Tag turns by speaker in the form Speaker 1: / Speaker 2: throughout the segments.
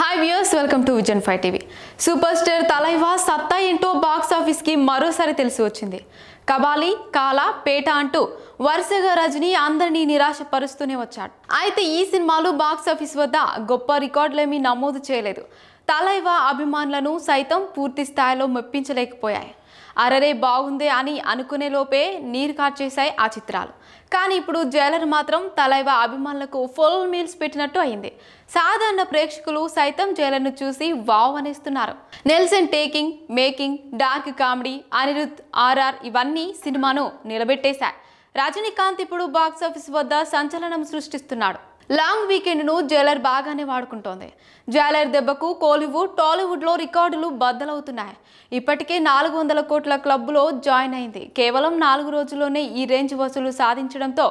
Speaker 1: hi viewers welcome to vision five TV superstar Thalaiva సత్తా ఏంటో box ఆఫీస్కి మరోసారి తెలిసి వచ్చింది కబాలి కాలా పేట అంటూ వరుసగా రజనీ అందరినీ నిరాశపరుస్తూనే వచ్చాడు అయితే ఈ సినిమాలు బాక్స్ ఆఫీస్ వద్ద గొప్ప రికార్డులేమీ నమోదు చేయలేదు తలైవా అభిమానులను సైతం పూర్తి స్థాయిలో మెప్పించలేకపోయాయి అరరే బాగుందే అని అనుకునే లోపే నీరు కార్చేశాయి ఆ చిత్రాలు కానీ ఇప్పుడు జైలర్ మాత్రం తలైవా అభిమానులకు ఫుల్ మీల్స్ పెట్టినట్టు అయింది సాధారణ ప్రేక్షకులు సైతం జైలర్ను చూసి వావ్ అనేస్తున్నారు Nelson taking making dark comedy Anirudh R R సినిమాను నిలబెట్టేశాయి రజనీకాంత్ ఇప్పుడు బాక్సాఫీస్ వద్ద సంచలనం సృష్టిస్తున్నాడు లాంగ్ వీకెండ్ను జ్యువెలర్ బాగానే వాడుకుంటోంది జ్యువెలర్ దెబ్బకు కోలీవుడ్ టాలీవుడ్లో రికార్డులు బద్దలవుతున్నాయి ఇప్పటికే నాలుగు వందల కోట్ల క్లబ్లో జాయిన్ అయింది కేవలం నాలుగు రోజుల్లోనే ఈ రేంజ్ వసూలు సాధించడంతో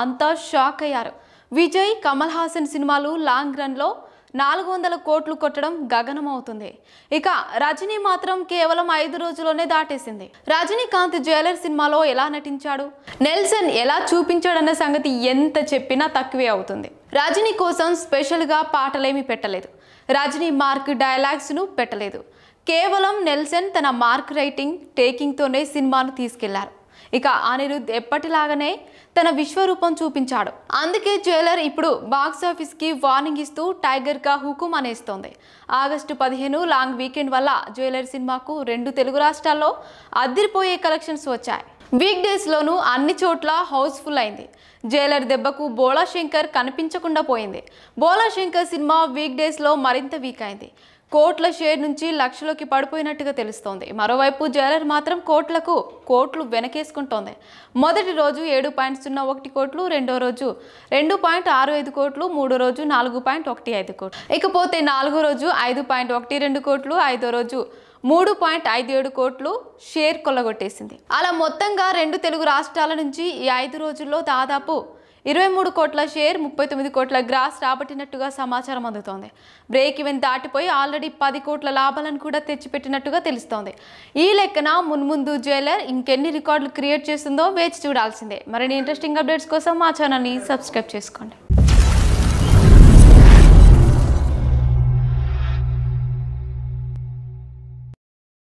Speaker 1: అంతా షాక్ అయ్యారు విజయ్ కమల్ హాసన్ సినిమాలు లాంగ్ రన్లో నాలుగు వందల కోట్లు కొట్టడం గగనం అవుతుంది ఇక రజనీ మాత్రం కేవలం ఐదు రోజుల్లోనే దాటేసింది రజనీకాంత్ జ్యువెలర్ సినిమాలో ఎలా నటించాడు నెల్సన్ ఎలా చూపించాడన్న సంగతి ఎంత చెప్పినా తక్కువే అవుతుంది రజనీ కోసం స్పెషల్గా పాటలేమీ పెట్టలేదు రజనీ మార్క్ డైలాగ్స్ను పెట్టలేదు కేవలం నెల్సన్ తన మార్క్ రైటింగ్ టేకింగ్తోనే సినిమాను తీసుకెళ్లారు ఇక అనిరుద్ధ్ ఎప్పటిలాగానే తన విశ్వరూపం చూపించాడు అందుకే జ్యువెలర్ ఇప్పుడు బాక్సాఫీస్కి వార్నింగ్ ఇస్తూ టైగర్ హుకుం అనేస్తోంది ఆగస్టు పదిహేను లాంగ్ వీకెండ్ వల్ల జ్యువెలర్ సినిమాకు రెండు తెలుగు రాష్ట్రాల్లో అదిరిపోయే కలెక్షన్స్ వచ్చాయి వీక్ డేస్లోనూ అన్ని చోట్ల హౌస్ఫుల్ అయింది జైలర్ దెబ్బకు బోలా శంకర్ కనిపించకుండా పోయింది బోలా శంకర్ సినిమా వీక్ డేస్లో మరింత వీక్ అయింది కోట్ల షేర్ నుంచి లక్షలోకి పడిపోయినట్టుగా తెలుస్తోంది మరోవైపు జైలర్ మాత్రం కోట్లకు కోట్లు వెనకేసుకుంటోంది మొదటి రోజు ఏడు పాయింట్ సున్నా ఒకటి కోట్లు రెండో రోజు రెండు పాయింట్ ఆరు ఐదు కోట్లు మూడో రోజు నాలుగు పాయింట్ ఒకటి ఐదు కోట్లు ఇకపోతే నాలుగో రోజు ఐదు పాయింట్ ఒకటి రెండు కోట్లు ఐదో రోజు మూడు పాయింట్ ఐదు ఏడు కోట్లు షేర్ కొల్లగొట్టేసింది అలా మొత్తంగా రెండు తెలుగు రాష్ట్రాల నుంచి ఈ ఐదు రోజుల్లో దాదాపు ఇరవై మూడు కోట్ల షేర్ ముప్పై తొమ్మిది కోట్ల గ్రాస్ రాబట్టినట్టుగా సమాచారం అందుతోంది బ్రేక్ ఈవెన్ దాటిపోయి ఆల్రెడీ పది కోట్ల లాభాలను కూడా తెచ్చిపెట్టినట్టుగా తెలుస్తోంది ఈ లెక్కన మున్ముందు జ్యువెలర్ ఇంకెన్ని రికార్డులు క్రియేట్ చేస్తుందో వేచి చూడాల్సిందే మరిన్ని ఇంట్రెస్టింగ్ అప్డేట్స్ కోసం మా ఛానల్ని సబ్స్క్రైబ్ చేసుకోండి